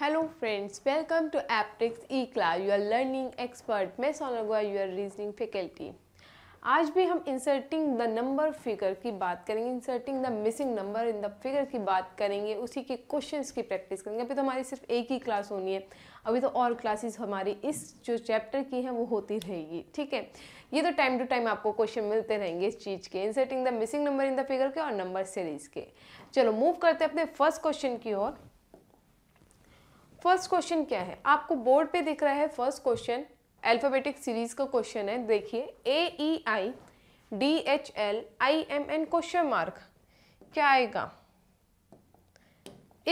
Hello friends welcome to Aptics E class you are learning expert मैं you are reasoning faculty आज भी हम inserting the number figure की बात करेंगे inserting the missing number in the figure की बात करेंगे उसी के क्वेश्चंस की प्रैक्टिस करेंगे अभी तो हमारी सिर्फ एक ही क्लास होनी है अभी तो और क्लासेस हमारी इस जो चैप्टर की हैं वो होती रहेगी ठीक है ये तो टाइम टू टाइम आपको क्वेश्चन मिलते रहेंगे इस चीज़ के inserting the missing number in the figure के और नंबर सीरीज़ के चलो मूव करते हैं अपने फर्स्ट क्वेश्चन की ओर फर्स्ट क्वेश्चन क्या है आपको बोर्ड पे दिख रहा है फर्स्ट क्वेश्चन अल्फ़ाबेटिक सीरीज का क्वेश्चन है देखिए A E I D H L I M N question mark क्या आएगा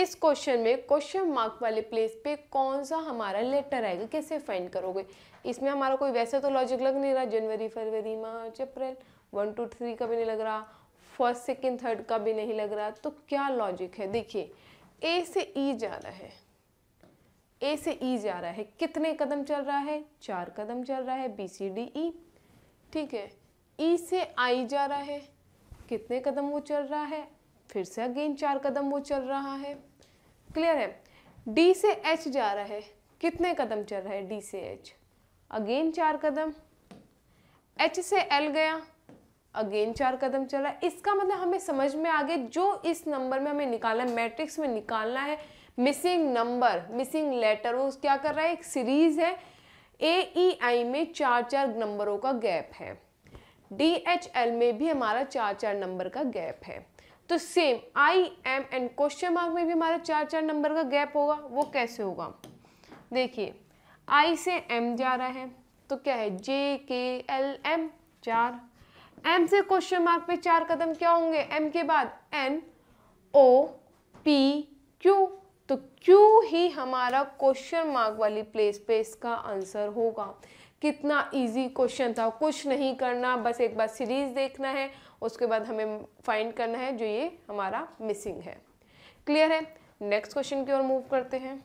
इस क्वेश्चन में क्वेश्चन मार्क वाले प्लेस पे कौन सा हमारा लेटर आएगा कैसे फाइंड करोगे इसमें हमारा कोई वैसे तो लॉजिक लग नहीं रहा जनवरी फरवरी मार्च अप्रैल वन टू थ्री का भी नहीं लग रहा फर्स्ट सेकेंड थर्ड का भी नहीं लग रहा तो क्या लॉजिक है देखिए ए से ई e जा रहा है ए से ई e जा रहा है कितने कदम चल रहा है चार कदम चल रहा है बी सी डी ई ठीक है ई e से आई जा रहा है कितने कदम वो चल रहा है फिर से अगेन चार कदम वो चल रहा है क्लियर है डी से एच जा रहा है कितने कदम चल रहा है डी से एच अगेन चार कदम एच से एल गया अगेन चार कदम चल रहा है इसका मतलब हमें समझ में आ गया जो इस नंबर में हमें निकालना है मैट्रिक्स में निकालना है मिसिंग नंबर मिसिंग लेटर वो क्या कर रहा है एक सीरीज़ है ए ई आई में चार चार नंबरों का गैप है डी एच एल में भी हमारा चार चार नंबर का गैप है तो same I M and question mark में भी हमारा चार चार नंबर का गैप होगा वो कैसे होगा देखिए आई से एम जा रहा है तो क्या है जे के एल एम चार एम से क्वेश्चन मार्क पे चार कदम क्या होंगे एम के बाद एन ओ पी क्यू तो क्यों ही हमारा क्वेश्चन मार्क वाली प्लेस पे इसका आंसर होगा कितना इजी क्वेश्चन था कुछ नहीं करना बस एक बार सीरीज देखना है उसके बाद हमें फाइंड करना है जो ये हमारा मिसिंग है क्लियर है नेक्स्ट क्वेश्चन की ओर मूव करते हैं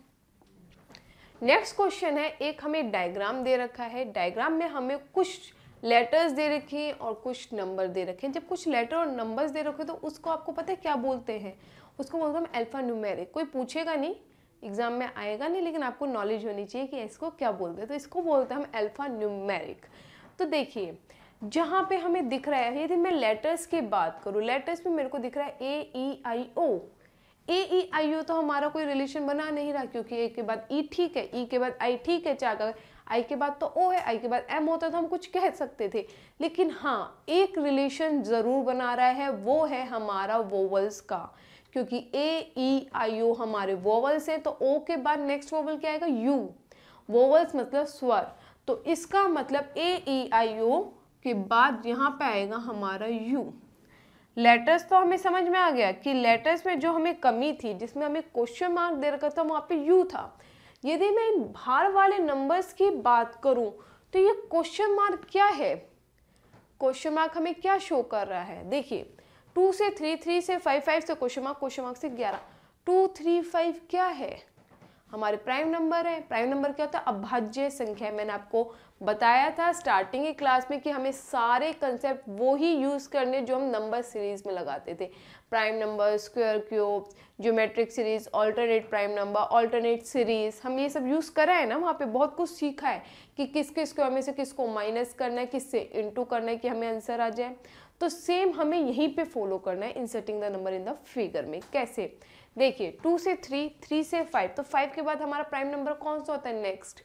नेक्स्ट क्वेश्चन है एक हमें डायग्राम दे रखा है डायग्राम में हमें कुछ लेटर्स दे रखे हैं और कुछ नंबर दे रखे हैं जब कुछ लेटर और नंबर्स दे रखे तो उसको आपको पता है क्या बोलते हैं उसको बोलते हैं अल्फ़ा न्यूमेरिक कोई पूछेगा नहीं एग्ज़ाम में आएगा नहीं लेकिन आपको नॉलेज होनी चाहिए कि इसको क्या बोलते हैं तो इसको बोलते हैं हम अल्फ़ा न्यूमेरिक तो देखिए जहाँ पे हमें दिख रहा है यदि मैं लेटर्स की बात करूँ लेटर्स में मेरे को दिख रहा है ए ई आई ओ ए ई आई ओ तो हमारा कोई रिलेशन बना नहीं रहा क्योंकि ए के बाद ई e ठीक है ई e के बाद आई ठीक है चाहे आई के बाद तो ओ है आई के बाद एम होता है तो हम कुछ कह सकते थे लेकिन हाँ एक रिलेशन ज़रूर बना रहा है वो है हमारा वोवल्स का क्योंकि ए ई आई ओ हमारे वोवल्स हैं तो ओ के बाद नेक्स्ट वोवल क्या आएगा यू वोवल्स मतलब स्वर तो इसका मतलब ए ई आई ओ के बाद यहाँ पे आएगा हमारा यू लेटर्स तो हमें समझ में आ गया कि लेटर्स में जो हमें कमी थी जिसमें हमें क्वेश्चन मार्क दे रखा था वहाँ पे यू था यदि मैं इन भार वाले नंबर्स की बात करूं तो ये क्वेश्चन मार्क क्या है क्वेश्चन मार्क हमें क्या शो कर रहा है देखिए टू से थ्री थ्री से फाइव फाइव से क्वेश्चन मार्क क्वेश्चन मार्क से ग्यारह टू थ्री फाइव क्या है हमारे प्राइम नंबर है प्राइम नंबर क्या होता है अभाज्य संख्या मैंने आपको बताया था स्टार्टिंग क्लास में कि हमें सारे कंसेप्ट वो ही यूज़ करने जो हम नंबर सीरीज में लगाते थे prime number square cube geometric series alternate prime number alternate series हम ये सब यूज़ करा है ना वहाँ पे बहुत कुछ सीखा है कि किसके स्क्वायर में से किसको माइनस करना है किससे इंटू करना है कि हमें आंसर आ जाए तो सेम हमें यहीं पे फॉलो करना है inserting the number in the figure में कैसे देखिए टू से थ्री थ्री से फाइव तो फाइव के बाद हमारा प्राइम नंबर कौन सा होता है नेक्स्ट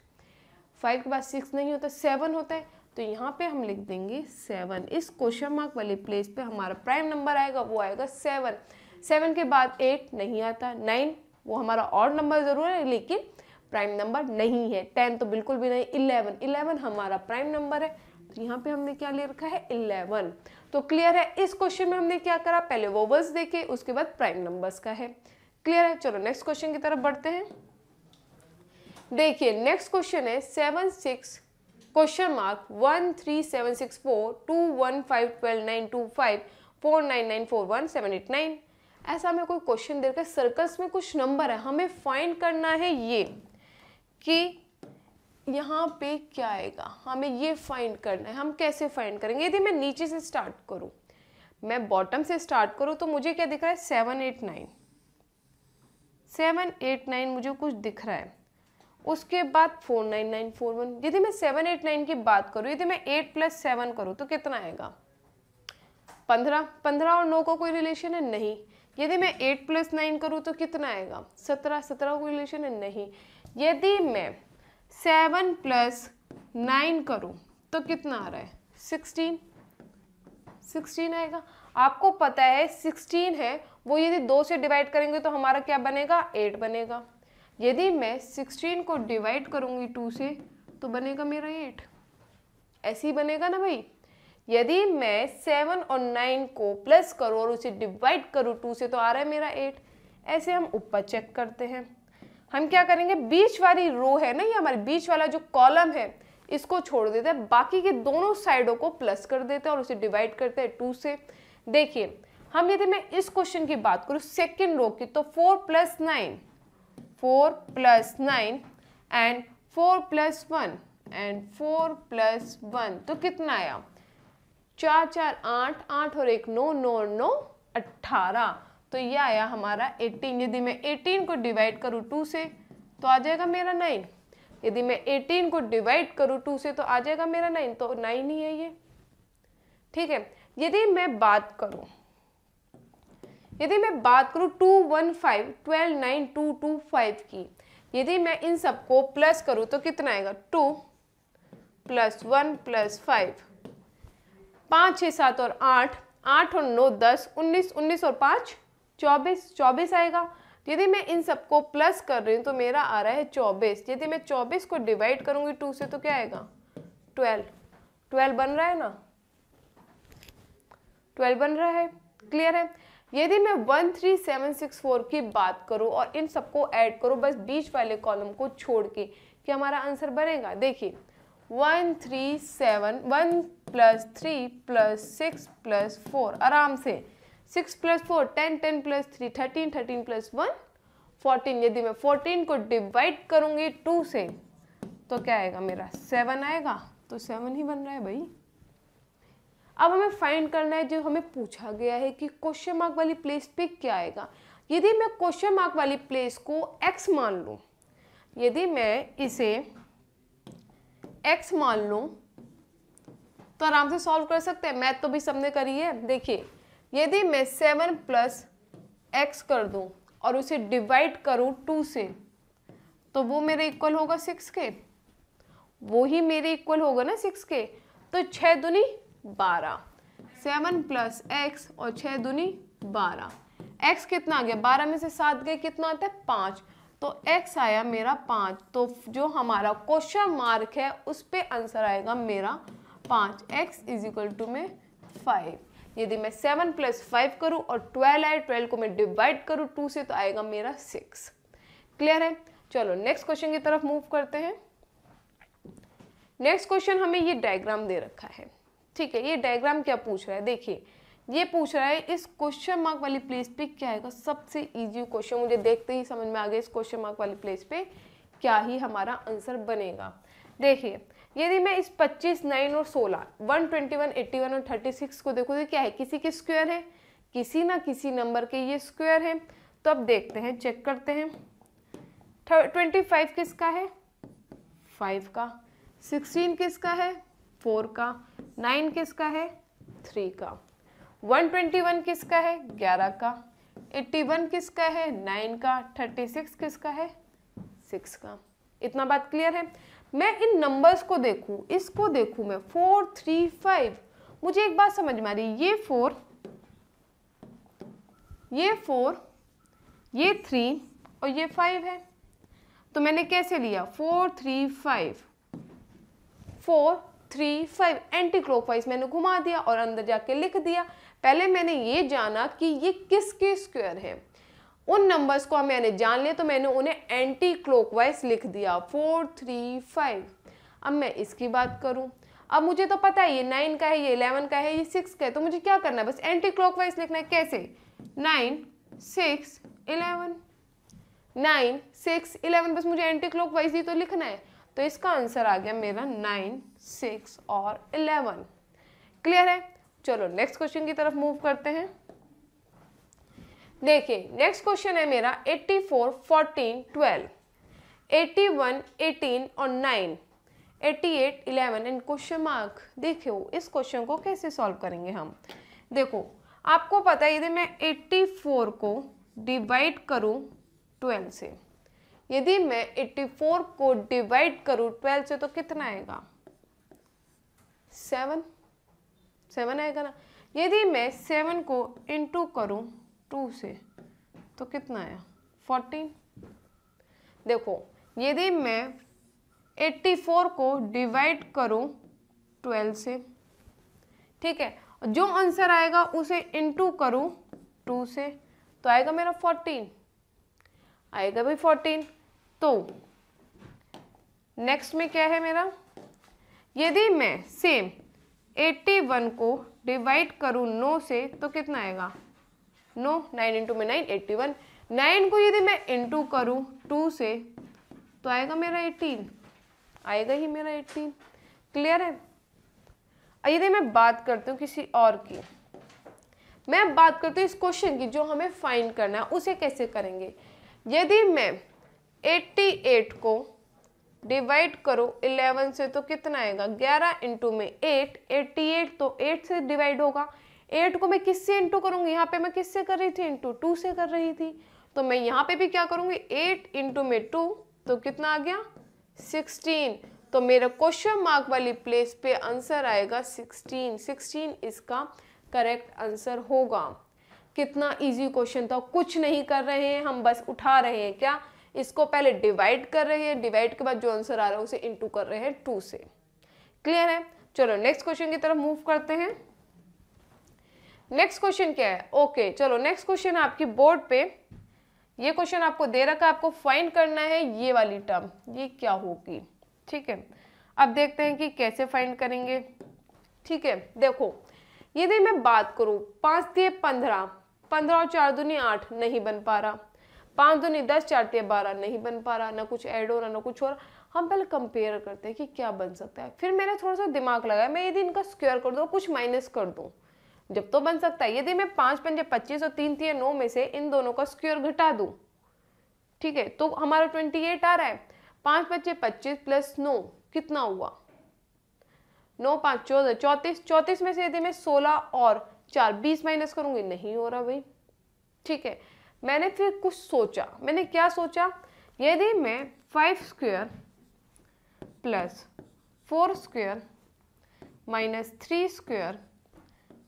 फाइव के बाद सिक्स नहीं होता सेवन होता है तो यहाँ पे हम लिख देंगे सेवन इस क्वेश्चन मार्क वाले प्लेस पे हमारा प्राइम नंबर आएगा वो आएगा सेवन सेवन के बाद एट नहीं आता नाइन वो हमारा और नंबर ज़रूर है लेकिन प्राइम नंबर नहीं है टेन तो बिल्कुल भी नहीं इलेवन इलेवन हमारा प्राइम नंबर है तो यहाँ पे हमने क्या ले रखा है इलेवन तो क्लियर है इस क्वेश्चन में हमने क्या करा पहले वोवर्स देखे उसके बाद प्राइम नंबर्स का है क्लियर है चलो नेक्स्ट क्वेश्चन की तरफ बढ़ते हैं देखिए नेक्स्ट क्वेश्चन है seven six question mark one three seven six four two one five twelve nine two five four nine nine four one seven eight nine ऐसा हमें कोई क्वेश्चन देकर सर्कल्स में कुछ नंबर है हमें फाइंड करना है ये कि यहाँ पे क्या आएगा हमें ये फाइंड करना है हम कैसे फाइंड करेंगे यदि मैं नीचे से स्टार्ट करूँ मैं बॉटम से स्टार्ट करूँ तो मुझे क्या दिख रहा है seven eight nine seven eight nine मुझे कुछ दिख रहा है उसके बाद four nine nine four one यदि मैं सेवन एट नाइन की बात करूँ यदि मैं एट प्लस सेवन करूँ तो कितना आएगा पंद्रह पंद्रह और नौ का कोई रिलेशन है नहीं यदि मैं एट प्लस नाइन करूँ तो कितना आएगा सत्रह सत्रह का कोई रिलेशन है नहीं यदि मैं सेवन प्लस नाइन करूँ तो कितना आ रहा है सिक्सटीन सिक्सटीन आएगा आपको पता है सिक्सटीन है वो यदि दो से डिवाइड करेंगे तो हमारा क्या बनेगा एट बनेगा यदि मैं सिक्सटीन को डिवाइड करूँगी टू से तो बनेगा मेरा एट ऐसे ही बनेगा ना भाई यदि मैं सेवन और नाइन को प्लस करूँ और उसे डिवाइड करूँ टू से तो आ रहा है मेरा एट ऐसे हम ऊपर चेक करते हैं हम क्या करेंगे बीच वाली रो है ना ये हमारे बीच वाला जो कॉलम है इसको छोड़ देते हैं बाकी के दोनों साइडों को प्लस कर देते हैं और उसे डिवाइड करते हैं टू से देखिए हम यदि मैं इस क्वेश्चन की बात करूँ सेकेंड रो की तो four plus nine four plus nine and four plus one and four plus one तो कितना आया चार चार आठ आठ और एक नौ नौ नौ अट्ठारह तो ये आया हमारा एटीन यदि मैं एटीन को डिवाइड करूँ टू से तो आ जाएगा मेरा नाइन यदि मैं एटीन को डिवाइड करूँ टू से तो आ जाएगा मेरा नाइन तो नाइन ही है ये ठीक है यदि मैं बात करूँ यदि मैं बात करूँ two one five twelve nine two two five की यदि मैं इन सबको प्लस करूँ तो कितना आएगा two plus one plus five पाँच छः सात और आठ आठ और नौ दस उन्नीस उन्नीस और पाँच चौबीस चौबीस आएगा यदि मैं इन सबको प्लस कर रही हूँ तो मेरा आ रहा है चौबीस यदि मैं चौबीस को डिवाइड करूँगी टू से तो क्या आएगा ट्वेल्व ट्वेल्व बन रहा है ना ट्वेल्व बन रहा है क्लियर है यदि मैं one three seven six four की बात करूँ और इन सबको ऐड करूँ बस बीच वाले कॉलम को छोड़ के कि हमारा आंसर बनेगा देखिए one three seven one plus three plus six plus four आराम से six plus four ten ten plus three thirteen thirteen plus one fourteen यदि मैं फोर्टीन को डिवाइड करूँगी टू से तो क्या आएगा मेरा सेवन आएगा तो सेवन ही बन रहा है भाई अब हमें फाइंड करना है जो हमें पूछा गया है कि क्वेश्चन मार्क वाली प्लेस पे क्या आएगा यदि मैं क्वेश्चन मार्क वाली प्लेस को एक्स मान लूँ यदि मैं इसे एक्स मान लूँ तो आराम से सॉल्व कर सकते हैं मैथ तो भी सबने करी है देखिए यदि मैं सेवन प्लस एक्स कर दूँ और उसे डिवाइड करूँ टू से तो वो मेरे इक्वल होगा सिक्स के वो ही मेरे इक्वल होगा ना सिक्स के तो छः दुनी बारह सेवन प्लस एक्स और छः दुनी बारह एक्स कितना आ गया बारह में से सात गए कितना आता है पाँच तो एक्स आया मेरा पाँच तो जो हमारा क्वेश्चन मार्क है उस पर आंसर आएगा मेरा पाँच एक्स इज इक्वल टू में फाइव यदि मैं सेवन प्लस फाइव करूँ और ट्वेल्व आए ट्वेल्व को मैं डिवाइड करूँ टू से तो आएगा मेरा सिक्स क्लियर है चलो नेक्स्ट क्वेश्चन की तरफ मूव करते हैं नेक्स्ट क्वेश्चन हमें ये डायग्राम दे रखा है ठीक है ये डायग्राम क्या पूछ रहा है देखिए ये पूछ रहा है इस क्वेश्चन मार्क वाली प्लेस पे क्या आएगा सबसे इजी क्वेश्चन मुझे देखते ही समझ में आ गया इस क्वेश्चन मार्क वाली प्लेस पे क्या ही हमारा आंसर बनेगा देखिए यदि मैं इस 25, 9 और 16, 121, 81 और 36 को देखूँ तो क्या है किसी के स्क्वायर है किसी ना किसी नंबर के ये स्क्वायर है तो अब देखते हैं चेक करते हैं ट्वेंटी फाइव किसका है फाइव का सिक्सटीन किसका है फोर का नाइन किसका है थ्री का वन ट्वेंटी वन किसका है ग्यारह का एट्टी वन किसका है नाइन का थर्टी सिक्स किसका है सिक्स का इतना बात क्लियर है मैं इन नंबर्स को देखूं इसको देखूं मैं फोर थ्री फाइव मुझे एक बात समझ में आ रही ये फोर ये फोर ये थ्री और ये फाइव है तो मैंने कैसे लिया four three five four three five anti clockwise मैंने घुमा दिया और अंदर जाके लिख दिया पहले मैंने ये जाना कि ये किसके स्क्वायर हैं उन नंबर्स को मैंने जान लिया तो मैंने उन्हें एंटी क्लॉकवाइज लिख दिया फोर थ्री फाइव अब मैं इसकी बात करूँ अब मुझे तो पता है ये नाइन का है ये इलेवन का है ये सिक्स का है तो मुझे क्या करना है बस एंटी वाइज लिखना है कैसे nine six eleven nine six eleven बस मुझे एंटी वाइज ही तो लिखना है तो इसका आंसर आ गया मेरा नाइन सिक्स और इलेवन क्लियर है चलो नेक्स्ट क्वेश्चन की तरफ मूव करते हैं देखिए नेक्स्ट क्वेश्चन है मेरा eighty four fourteen twelve eighty one eighteen और nine eighty eight eleven and question mark देखो इस क्वेश्चन को कैसे सॉल्व करेंगे हम देखो आपको पता है यदि मैं एट्टी फोर को डिवाइड करूं ट्वेल्व से यदि मैं 84 को डिवाइड करूँ 12 से तो कितना आएगा सेवन सेवन आएगा ना यदि मैं सेवन को इंटू करूँ टू से तो कितना आया फोर्टीन देखो यदि मैं 84 को डिवाइड करूं 12 से ठीक है जो आंसर आएगा उसे इंटू करूँ 2 से तो आएगा मेरा 14 आएगा भी फोर्टीन तो नेक्स्ट में क्या है मेरा यदि मैं सेम एट्टी वन को डिवाइड करूँ नो से तो कितना आएगा नो नाइन इंटू में नाइन एट्टी वन नाइन को यदि मैं इंटू करूँ टू से तो आएगा मेरा एटीन आएगा ही मेरा एटीन क्लियर है यदि मैं बात करती हूँ किसी और की मैं बात करती हूँ इस क्वेश्चन की जो हमें फाइंड करना है उसे कैसे करेंगे यदि मैं 88 को डिवाइड करो 11 से तो कितना आएगा 11 इंटू में 8 88 तो 8 से डिवाइड होगा 8 को मैं किससे इंटू करूँगी यहाँ पे मैं किससे कर रही थी इंटू टू से कर रही थी तो मैं यहाँ पे भी क्या करूँगी 8 इंटू में टू तो कितना आ गया 16 तो मेरा क्वेश्चन मार्क वाली प्लेस पे आंसर आएगा 16 16 इसका करेक्ट आंसर होगा कितना इजी क्वेश्चन था कुछ नहीं कर रहे हैं हम बस उठा रहे हैं क्या इसको पहले डिवाइड कर रहे हैं डिवाइड के बाद जो आंसर आ रहा है उसे इंटू कर रहे हैं टू से क्लियर है चलो नेक्स्ट क्वेश्चन की तरफ मूव करते हैं नेक्स्ट क्वेश्चन क्या है ओके चलो नेक्स्ट क्वेश्चन आपकी बोर्ड पे ये क्वेश्चन आपको दे रखा है आपको फाइंड करना है ये वाली टर्म ये क्या होगी ठीक है अब देखते हैं कि कैसे फाइंड करेंगे ठीक है देखो यदि मैं बात करूं पांच दिए पंद्रह पंद्रह और चार दूनी आठ नहीं बन पा रहा पाँच दूनी दस चार तीन बारह नहीं बन पा रहा ना कुछ ऐड हो रहा ना कुछ हो रहा हम पहले कंपेयर करते हैं कि क्या बन सकता है फिर मैंने थोड़ा सा दिमाग लगाया मैं यदि इनका स्क्वायर कर दूँ कुछ माइनस कर दूँ जब तो बन सकता है यदि मैं पाँच पंजे पच्चीस और तीन तीन नौ में से इन दोनों का स्क्वायर घटा दूँ ठीक है तो हमारा ट्वेंटी एट आ रहा है पाँच बच्चे पच्चीस प्लस नौ कितना हुआ नौ पाँच चौदह चौंतीस चौंतीस में से यदि मैं सोलह और चार बीस माइनस करूँगी नहीं हो रहा भाई ठीक है मैंने फिर कुछ सोचा मैंने क्या सोचा यदि मैं five square plus four square minus three square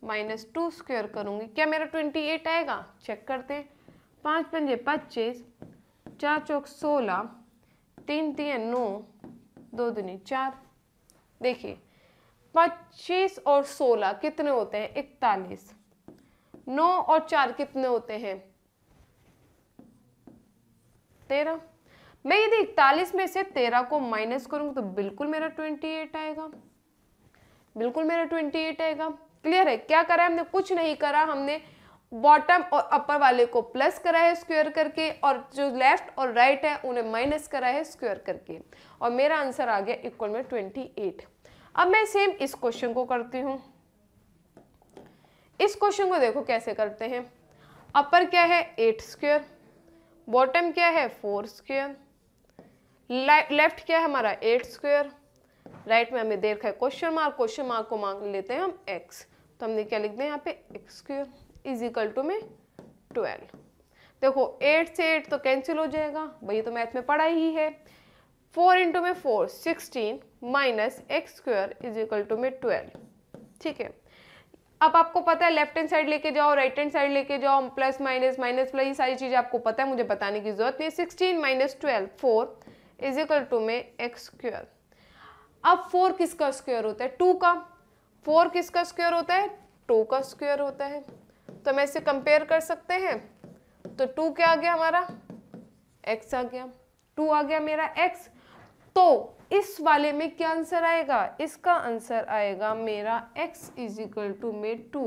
minus two square करूँगी क्या मेरा ट्वेंटी एट आएगा चेक करते हैं पाँच पंजे पच्चीस चार चौक सोलह तीन तीन नौ दो दूनी चार देखिए पच्चीस और सोलह कितने होते हैं इकतालीस नौ और चार कितने होते हैं तेरह मैं यदि इकतालीस में से तेरह को माइनस करूंगा तो बिल्कुल मेरा ट्वेंटी एट आएगा बिल्कुल मेरा ट्वेंटी एट आएगा क्लियर है क्या करा है? हमने कुछ नहीं करा हमने बॉटम और अपर वाले को प्लस करा है स्क्वायर करके और जो लेफ्ट और राइट है उन्हें माइनस करा है स्क्वायर करके और मेरा आंसर आ गया इक्वल में ट्वेंटी एट अब मैं सेम इस क्वेश्चन को करती हूँ इस क्वेश्चन को देखो कैसे करते हैं अपर क्या है एट स्क्वेयर बॉटम क्या है फोर स्क्वेयर लेफ्ट क्या है हमारा एट स्क्वेयर राइट में हमें देखा है क्वेश्चन मार्क क्वेश्चन मार्क को मांग लेते हैं हम एक्स तो हमने क्या लिख दें यहाँ पे X square is equal to में ट्वेल्व देखो एट से एट तो कैंसिल हो जाएगा वही तो मैथ में पढ़ा ही है फोर इंटू में four sixteen minus X square is equal to में ट्वेल्व ठीक है अब आपको पता है लेफ्ट हैंड साइड लेके जाओ राइट हैंड साइड लेके जाओ प्लस माइनस माइनस प्लस ये सारी चीज़ें आपको पता है मुझे बताने की जरूरत नहीं sixteen minus twelve four is equal to में एक्स स्क्वेयर अब फोर किसका स्क्वेयर होता है टू का फोर किसका स्क्वेयर होता है टू का स्क्वेयर होता है तो हम ऐसे कंपेयर कर सकते हैं तो टू क्या आ गया हमारा एक्स आ गया टू आ गया मेरा एक्स तो इस वाले में क्या आंसर आएगा इसका आंसर आएगा मेरा x इज इक्वल टू मे टू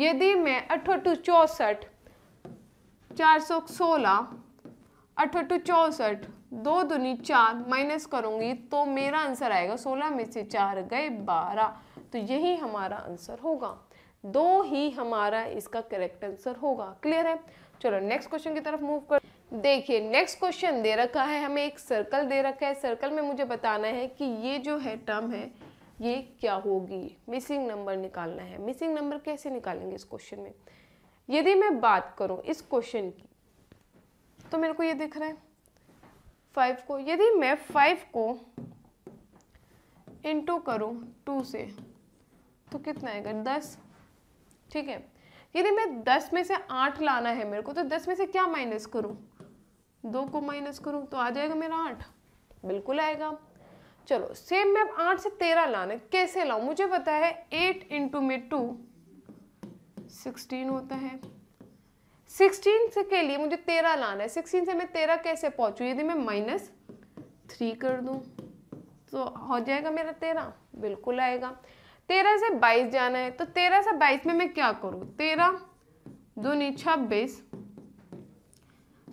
यदि मैं अठोटू चौसठ चार सौ सोलह अठोटू चौसठ दो दुनी चार माइनस करूंगी तो मेरा आंसर आएगा सोलह में से चार गए बारह तो यही हमारा आंसर होगा दो ही हमारा इसका करेक्ट आंसर होगा क्लियर है चलो नेक्स्ट क्वेश्चन की तरफ मूव कर देखिए नेक्स्ट क्वेश्चन दे रखा है हमें एक सर्कल दे रखा है सर्कल में मुझे बताना है कि ये जो है टर्म है ये क्या होगी मिसिंग नंबर निकालना है मिसिंग नंबर कैसे निकालेंगे इस क्वेश्चन में यदि मैं बात करूं इस क्वेश्चन की तो मेरे को ये दिख रहा है फाइव को यदि मैं फाइव को इंटू करूं टू से तो कितना आएगा दस ठीक है यदि मैं दस में से आठ लाना है मेरे को तो दस में से क्या माइनस करूँ दो को माइनस करूँ तो आ जाएगा मेरा आठ बिल्कुल आएगा चलो सेम मैं अब आठ से तेरह लाना कैसे लाऊं मुझे पता है एट इंटू में टू सिक्सटीन होता है सिक्सटीन से के लिए मुझे तेरह लाना है सिक्सटीन से मैं तेरह कैसे पहुंचूँ यदि मैं माइनस थ्री कर दूँ तो हो जाएगा मेरा तेरह बिल्कुल आएगा तेरह से बाईस जाना है तो तेरह से बाईस में मैं क्या करूँ तेरह दूनी छब्बीस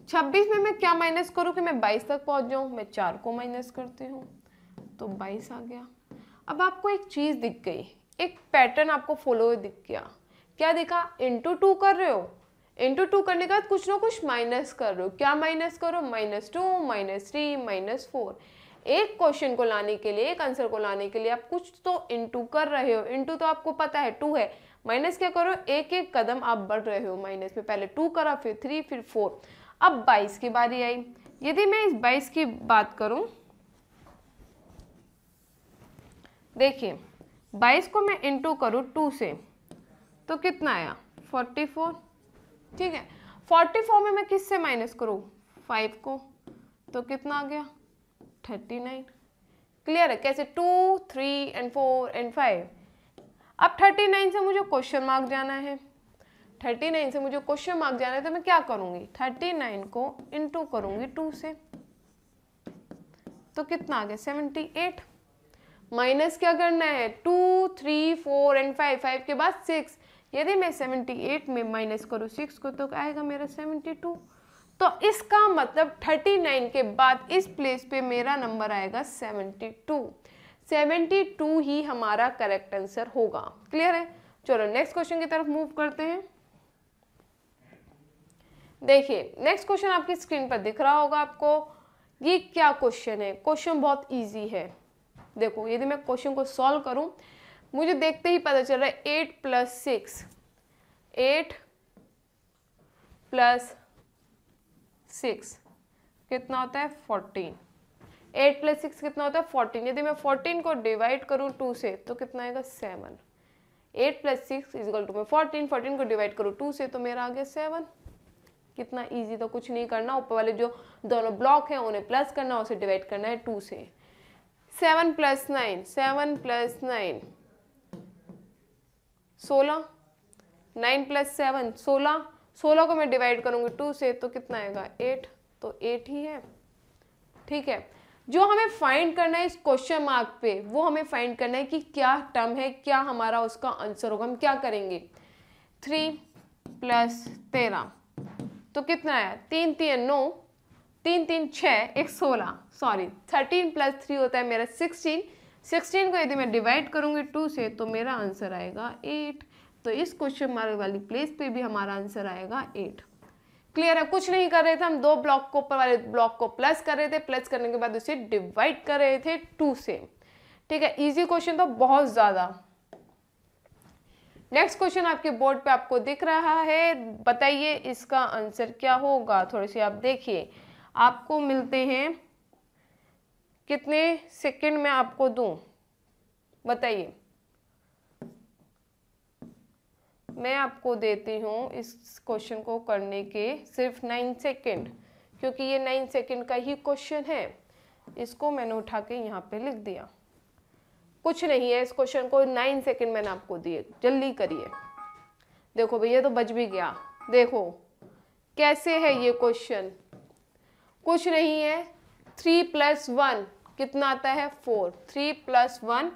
26 में मैं क्या माइनस करूँ कि मैं 22 तक पहुँच जाऊँ मैं चार को माइनस करती हूँ तो 22 आ गया अब आपको एक चीज़ दिख गई एक पैटर्न आपको फॉलो दिख गया क्या देखा इंटू टू कर रहे हो इंटू टू करने के बाद कुछ ना कुछ माइनस कर रहे हो क्या माइनस करो minus two minus three minus four एक क्वेश्चन को लाने के लिए एक आंसर को लाने के लिए आप कुछ तो इंटू कर रहे हो इंटू तो आपको पता है टू है माइनस क्या करो एक एक कदम आप बढ़ रहे हो माइनस में पहले टू करा फिर थ्री फिर फोर अब बाईस की बारी आई यदि मैं इस बाईस की बात करूं देखिए बाईस को मैं इंटू करूं टू से तो कितना आया फोर्टी फोर ठीक है फोर्टी फोर में मैं किस से माइनस करूँ फाइव को तो कितना आ गया थर्टी नाइन क्लियर है कैसे two three and four and five अब थर्टी नाइन से मुझे क्वेश्चन मार्क जाना है थर्टी नाइन से मुझे क्वेश्चन मार्क जाना है तो मैं क्या करूंगी थर्टी नाइन को इंटू करूंगी टू से तो कितना आ गया सेवेंटी एट माइनस क्या करना है two three four and five five के बाद सिक्स यदि मैं सेवेंटी एट में माइनस करूँ सिक्स को तो आएगा मेरा सेवेंटी टू तो इसका मतलब थर्टी नाइन के बाद इस प्लेस पे मेरा नंबर आएगा सेवेंटी टू सेवेंटी टू ही हमारा करेक्ट आंसर होगा क्लियर है चलो नेक्स्ट क्वेश्चन की तरफ मूव करते हैं देखिए नेक्स्ट क्वेश्चन आपकी स्क्रीन पर दिख रहा होगा आपको ये क्या क्वेश्चन है क्वेश्चन बहुत ईजी है देखो यदि मैं क्वेश्चन को सॉल्व करूँ मुझे देखते ही पता चल रहा है eight plus six eight plus six कितना होता है फोर्टीन एट प्लस सिक्स कितना होता है फोर्टीन यदि मैं फोर्टीन को डिवाइड करूँ टू से तो कितना आएगा seven eight plus six is equal to मैं फोर्टीन फोर्टीन को डिवाइड करूँ टू से तो मेरा आ गया सेवन कितना इजी तो कुछ नहीं करना ऊपर वाले जो दोनों ब्लॉक हैं उन्हें प्लस करना उसे डिवाइड करना है टू से seven plus nine seven plus nine सोलह नाइन प्लस सेवन सोलह सोलह को मैं डिवाइड करूंगी टू से तो कितना आएगा एट तो एट ही है ठीक है जो हमें फाइंड करना है इस क्वेश्चन मार्क पे वो हमें फाइंड करना है कि क्या टर्म है क्या हमारा उसका आंसर होगा हम क्या करेंगे थ्री प्लस तेरह तो कितना है तीन तीन नौ तीन तीन छः एक सोलह सॉरी थर्टीन प्लस थ्री होता है मेरा सिक्सटीन सिक्सटीन को यदि मैं डिवाइड करूँगी टू से तो मेरा आंसर आएगा एट तो इस क्वेश्चन मार्ग वाली प्लेस पे भी हमारा आंसर आएगा एट क्लियर है कुछ नहीं कर रहे थे हम दो ब्लॉक को ऊपर वाले ब्लॉक को प्लस कर रहे थे प्लस करने के बाद उसे डिवाइड कर रहे थे टू से ठीक है इजी क्वेश्चन तो बहुत ज़्यादा नेक्स्ट क्वेश्चन आपके बोर्ड पे आपको दिख रहा है बताइए इसका आंसर क्या होगा थोड़ी सी आप देखिए आपको मिलते हैं कितने सेकंड में आपको दूं बताइए मैं आपको देती हूँ इस क्वेश्चन को करने के सिर्फ नाइन सेकंड क्योंकि ये नाइन सेकंड का ही क्वेश्चन है इसको मैंने उठा के यहाँ पे लिख दिया कुछ नहीं है इस क्वेश्चन को नाइन सेकेंड मैंने आपको दिए जल्दी करिए देखो भैया तो बच भी गया देखो कैसे है ये क्वेश्चन कुछ नहीं है थ्री प्लस वन कितना आता है फोर थ्री प्लस वन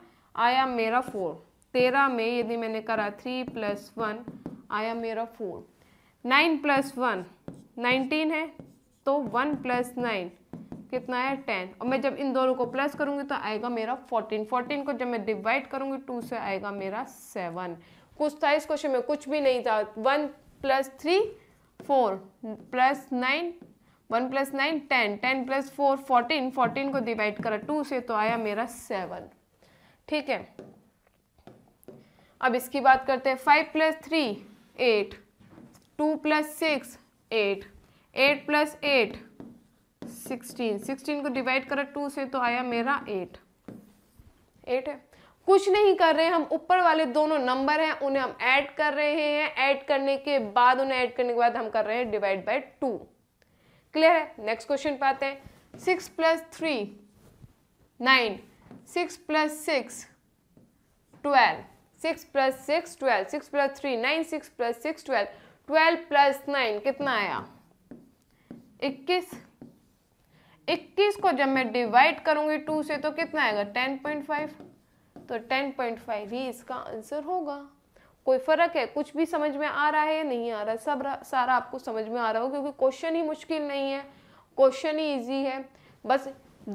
आया मेरा फोर तेरह में यदि मैंने करा थ्री प्लस वन आया मेरा four nine plus one nineteen है तो वन प्लस नाइन कितना है टेन और मैं जब इन दोनों को प्लस करूंगी तो आएगा मेरा फोर्टीन फोर्टीन को जब मैं डिवाइड करूंगी टू से आएगा मेरा सेवन कुछ था इस क्वेश्चन में कुछ भी नहीं था one plus three four plus nine one plus nine ten ten plus four fourteen fourteen को डिवाइड करा टू से तो आया मेरा सेवन ठीक है अब इसकी बात करते हैं five plus three eight two plus six eight eight plus eight sixteen sixteen को डिवाइड करा टू से तो आया मेरा एट एट है कुछ नहीं कर रहे हैं हम ऊपर वाले दोनों नंबर हैं उन्हें हम ऐड कर रहे हैं ऐड करने के बाद उन्हें ऐड करने के बाद हम कर रहे हैं डिवाइड बाय टू क्लियर है नेक्स्ट क्वेश्चन पे आते हैं six plus three nine six plus six twelve six plus six twelve six plus three nine six plus six twelve twelve plus nine कितना आया इक्कीस तीस को जब मैं डिवाइड करूंगी टू से तो कितना आएगा टेन पॉइंट फाइव तो टेन पॉइंट फाइव ही इसका आंसर होगा कोई फ़र्क है कुछ भी समझ में आ रहा है या नहीं आ रहा सब सारा आपको समझ में आ रहा हो क्योंकि क्वेश्चन ही मुश्किल नहीं है क्वेश्चन ही ईजी है बस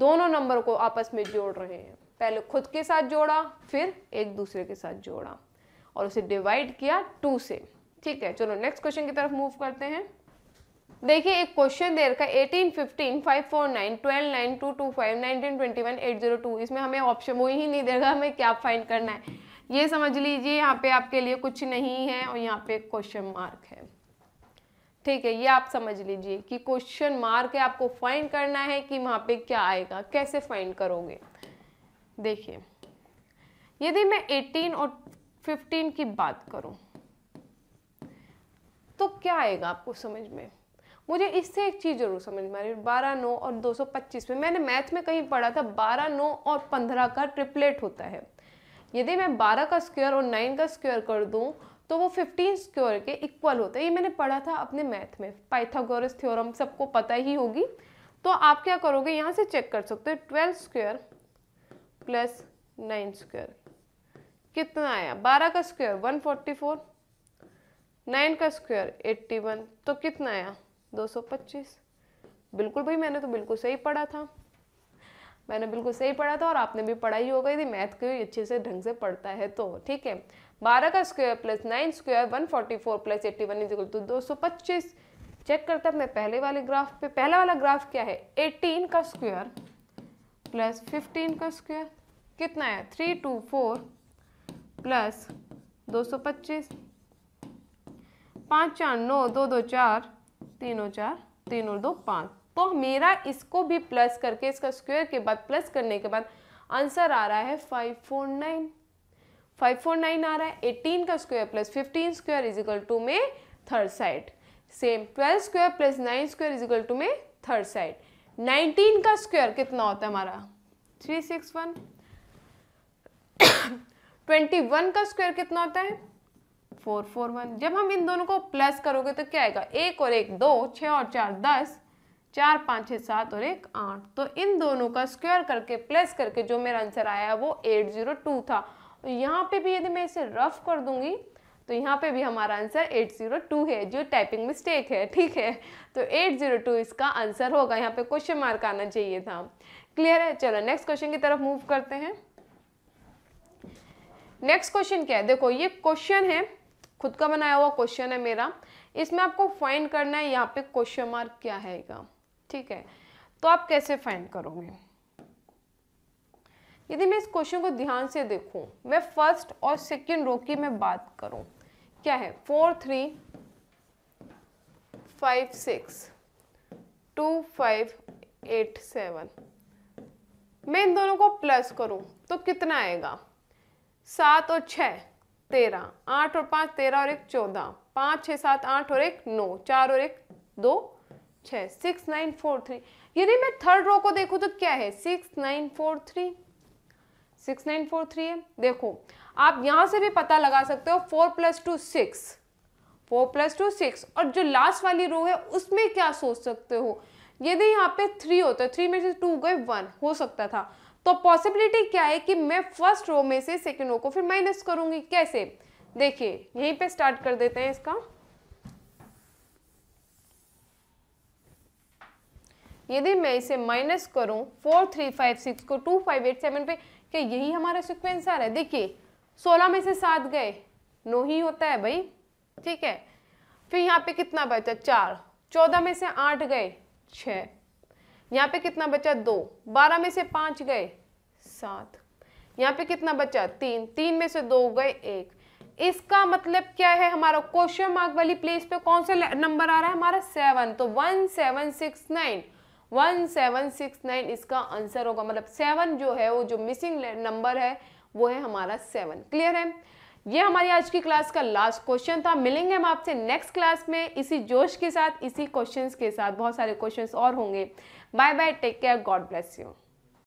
दोनों नंबर को आपस में जोड़ रहे हैं पहले खुद के साथ जोड़ा फिर एक दूसरे के साथ जोड़ा और उसे डिवाइड किया टू से ठीक है चलो नेक्स्ट क्वेश्चन की तरफ मूव करते हैं देखिए एक क्वेश्चन दे रखा है eighteen fifteen five four nine twelve nine two two five nineteen twenty one eight zero two इसमें हमें ऑप्शन वही ही नहीं देगा हमें क्या फाइंड करना है ये समझ लीजिए यहाँ पे आपके लिए कुछ नहीं है और यहाँ पे क्वेश्चन मार्क है ठीक है ये आप समझ लीजिए कि क्वेश्चन मार्क है आपको फाइंड करना है कि वहाँ पे क्या आएगा कैसे फाइंड करोगे देखिए यदि मैं 18 और 15 की बात करूँ तो क्या आएगा आपको समझ में मुझे इससे एक चीज़ जरूर समझ में आ रही है बारह नौ और दो सौ पच्चीस में मैंने मैथ में कहीं पढ़ा था बारह नौ और पंद्रह का ट्रिपलेट होता है यदि मैं बारह का स्क्वायर और नाइन का स्क्वायर कर दूँ तो वो फिफ्टीन स्क्वायर के इक्वल होता है ये मैंने पढ़ा था अपने मैथ में पाइथागोरस थ्योरम सबको पता ही होगी तो आप क्या करोगे यहाँ से चेक कर सकते हो twelve square plus nine square कितना आया बारह का square one forty four nine का स्क्वायर एट्टी वन तो कितना आया 225 बिल्कुल भाई मैंने तो बिल्कुल सही पढ़ा था मैंने बिल्कुल सही पढ़ा था और आपने भी पढ़ाई हो गई थी मैथ को अच्छे से ढंग से पढ़ता है तो ठीक है बारह का square plus nine square one forty four plus eighty one is equal to दो सौ पच्चीस चेक करता हूँ मैं पहले वाले ग्राफ पे पहला वाला ग्राफ क्या है एटीन का स्क्वायर प्लस फिफ्टीन का स्क्वायर कितना है थ्री टू फोर प्लस दो सौ पच्चीस पाँच चार नौ दो दो चार तीन और चार तीन और दो पाँच तो मेरा इसको भी प्लस करके इसका स्क्वायर के बाद प्लस करने के बाद आंसर आ रहा है five four nine five four nine आ रहा है एटीन का square plus fifteen square is equal to में third side same twelve square plus nine square is equal to में थर्ड साइड नाइनटीन का स्क्वायर कितना होता है हमारा three six one twenty one का स्क्वायर कितना होता है फोर फोर वन जब हम इन दोनों को प्लस करोगे तो क्या आएगा एक और एक दो छः और चार दस चार पाँच छः सात और एक आठ तो इन दोनों का स्क्वायर करके प्लस करके जो मेरा आंसर आया वो एट ज़ीरो टू था यहाँ पे भी यदि मैं इसे रफ कर दूंगी तो यहाँ पे भी हमारा आंसर 802 है जो टाइपिंग मिस्टेक है ठीक है तो 802 इसका आंसर होगा यहाँ पे क्वेश्चन मार्क आना चाहिए था क्लियर है चलो नेक्स्ट क्वेश्चन की तरफ मूव करते हैं नेक्स्ट क्वेश्चन क्या है देखो ये क्वेश्चन है खुद का बनाया हुआ क्वेश्चन है मेरा इसमें आपको फाइंड करना है यहाँ पे क्वेश्चन मार्क क्या हैगा ठीक है तो आप कैसे फाइंड करोगे यदि मैं इस क्वेश्चन को ध्यान से देखूं मैं फर्स्ट और सेकेंड रो की मैं बात करूं क्या है four three five six two five eight seven मैं इन दोनों को प्लस करूं तो कितना आएगा सात और छः तेरह आठ और पाँच तेरह और एक चौदह पाँच छः सात आठ और एक नौ चार और एक दो छः सिक्स नाइन फोर थ्री यदि मैं थर्ड रो को देखूँ तो क्या है six nine four three six nine four three है देखो आप यहाँ से भी पता लगा सकते हो four plus two six four plus two six और जो लास्ट वाली रो है उसमें क्या सोच सकते हो यदि यहाँ पे थ्री होता है थ्री में से टू गए वन हो सकता था तो पॉसिबिलिटी क्या है कि मैं फर्स्ट रो में से सेकेंड रो को फिर माइनस करूंगी कैसे देखिए यहीं पे स्टार्ट कर देते हैं इसका यदि मैं इसे माइनस करूं फोर थ्री फाइव सिक्स को टू फाइव एट सेवन पे क्या यही हमारा सिक्वेंस आ रहा है देखिए सोलह में से सात गए नो ही होता है भाई ठीक है फिर यहाँ पे कितना बचा चार चौदह में से आठ गए छः यहाँ पे कितना बचा दो बारह में से पांच गए सात यहाँ पे कितना बचा तीन तीन में से दो गए एक इसका मतलब क्या है हमारा क्वेश्चन मार्क वाली प्लेस पे कौन सा नंबर आ रहा है हमारा सेवन तो one seven six nine one seven six nine इसका आंसर होगा मतलब सेवन जो है वो जो मिसिंग नंबर है वो है हमारा सेवन क्लियर है ये हमारी आज की क्लास का लास्ट क्वेश्चन था मिलेंगे हम आपसे नेक्स्ट क्लास में इसी जोश के साथ इसी क्वेश्चंस के साथ बहुत सारे क्वेश्चंस और होंगे bye bye take care God bless you